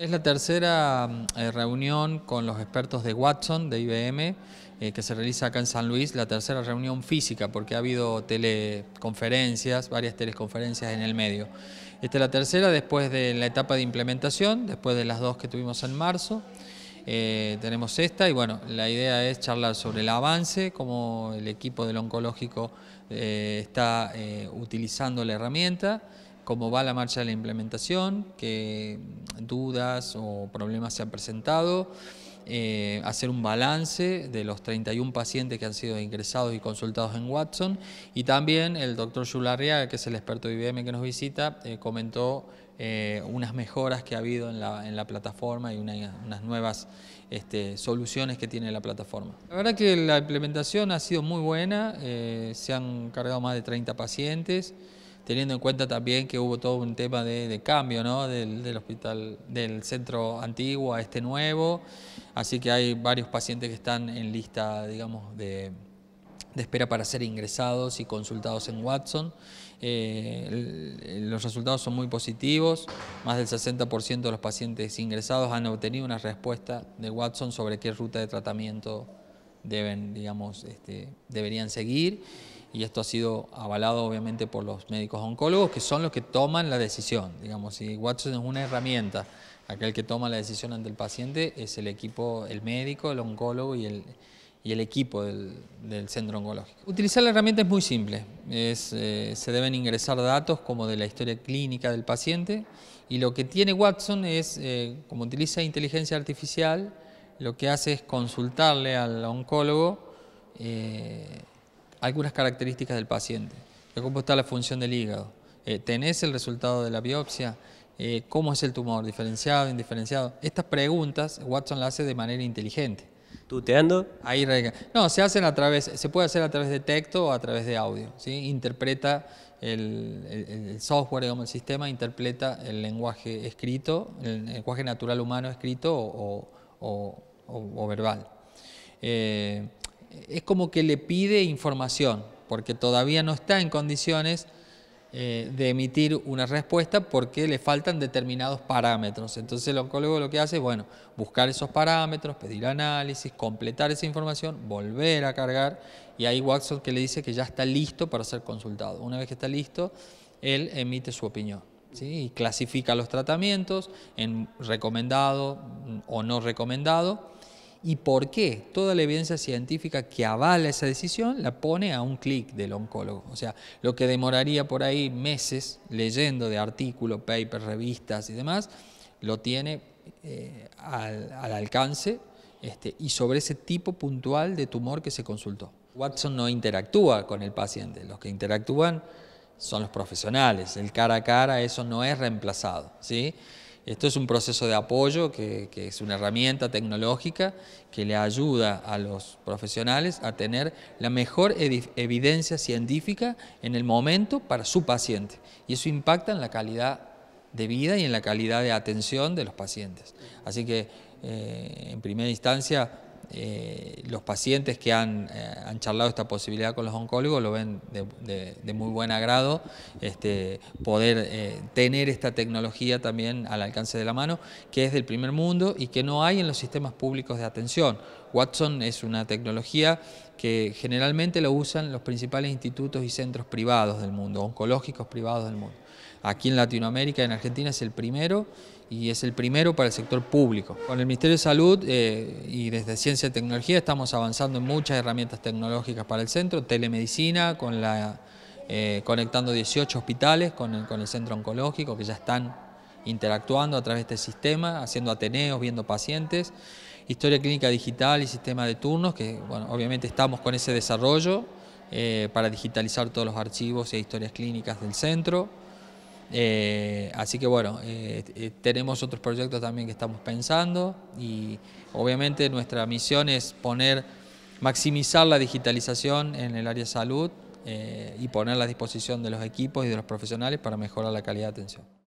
Es la tercera eh, reunión con los expertos de Watson, de IBM, eh, que se realiza acá en San Luis, la tercera reunión física, porque ha habido teleconferencias, varias teleconferencias en el medio. Esta es la tercera después de la etapa de implementación, después de las dos que tuvimos en marzo. Eh, tenemos esta y bueno, la idea es charlar sobre el avance, cómo el equipo del oncológico está utilizando la herramienta cómo va la marcha de la implementación, qué dudas o problemas se han presentado, eh, hacer un balance de los 31 pacientes que han sido ingresados y consultados en Watson y también el doctor Yularria, que es el experto de IBM que nos visita, eh, comentó eh, unas mejoras que ha habido en la, plataforma y unas nuevas este, soluciones que tiene la plataforma. La verdad que la implementación ha sido muy buena, se han cargado más de 30 pacientes, teniendo en cuenta también que hubo todo un tema de, cambio del, hospital, del centro antiguo a este nuevo, así que hay varios pacientes que están en lista, digamos, de, espera para ser ingresados y consultados en Watson. Eh, los resultados son muy positivos, más del 60% de los pacientes ingresados han obtenido una respuesta de Watson sobre qué ruta de tratamiento deben, digamos, este, deberían seguir y esto ha sido avalado obviamente por los médicos oncólogos, que son los que toman la decisión. Digamos, si Watson es una herramienta, aquel que toma la decisión ante el paciente es el equipo, el médico, el oncólogo y el, equipo del, centro oncológico. Utilizar la herramienta es muy simple, es, eh, se deben ingresar datos como de la historia clínica del paciente y lo que tiene Watson es, eh, como utiliza inteligencia artificial, lo que hace es consultarle al oncólogo eh, algunas características del paciente. ¿Cómo está la función del hígado? Eh, ¿Tenés el resultado de la biopsia? Eh, ¿Cómo es el tumor? ¿Diferenciado, indiferenciado? Estas preguntas Watson las hace de manera inteligente. ¿Tuteando? Ahí rega. No, se hacen a través, se puede hacer a través de texto o a través de audio. ¿sí? Interpreta el, software, digamos, el sistema, interpreta el lenguaje escrito, el lenguaje natural humano escrito o, verbal. Eh, es como que le pide información, porque todavía no está en condiciones eh, de emitir una respuesta porque le faltan determinados parámetros. Entonces el oncólogo lo que hace es, bueno, buscar esos parámetros, pedir análisis, completar esa información, volver a cargar y hay Watson que le dice que ya está listo para ser consultado. Una vez que está listo, él emite su opinión. Y clasifica los tratamientos en recomendado o no recomendado y por qué toda la evidencia científica que avala esa decisión la pone a un clic del oncólogo. O sea, lo que demoraría por ahí meses leyendo de artículos, papers, revistas y demás, lo tiene eh, al, alcance este, y sobre ese tipo puntual de tumor que se consultó. Watson no interactúa con el paciente, los que interactúan son los profesionales, el cara a cara, eso no es reemplazado. ¿sí? Esto es un proceso de apoyo que, es una herramienta tecnológica que le ayuda a los profesionales a tener la mejor evidencia científica en el momento para su paciente. Y eso impacta en la calidad de vida y en la calidad de atención de los pacientes. Así que, eh, en primera instancia, eh, los pacientes que han eh, han charlado esta posibilidad con los oncólogos, lo ven de, muy buen agrado, este, poder eh, tener esta tecnología también al alcance de la mano, que es del primer mundo y que no hay en los sistemas públicos de atención. Watson es una tecnología que generalmente lo usan los principales institutos y centros privados del mundo, oncológicos privados del mundo. Aquí en Latinoamérica, en Argentina, es el primero y es el primero para el sector público. Con el Ministerio de Salud eh, y desde Ciencia y Tecnología estamos avanzando en muchas herramientas tecnológicas tecnológicas para el centro, telemedicina, con la, eh, conectando 18 hospitales con el, centro oncológico que ya están interactuando a través de este sistema, haciendo ateneos, viendo pacientes, historia clínica digital y sistema de turnos, que bueno, obviamente estamos con ese desarrollo eh, para digitalizar todos los archivos e historias clínicas del centro. Eh, así que bueno, tenemos otros proyectos también que estamos pensando y obviamente nuestra misión es poner maximizar la digitalización en el área de salud eh, y poner a disposición de los equipos y de los profesionales para mejorar la calidad de atención.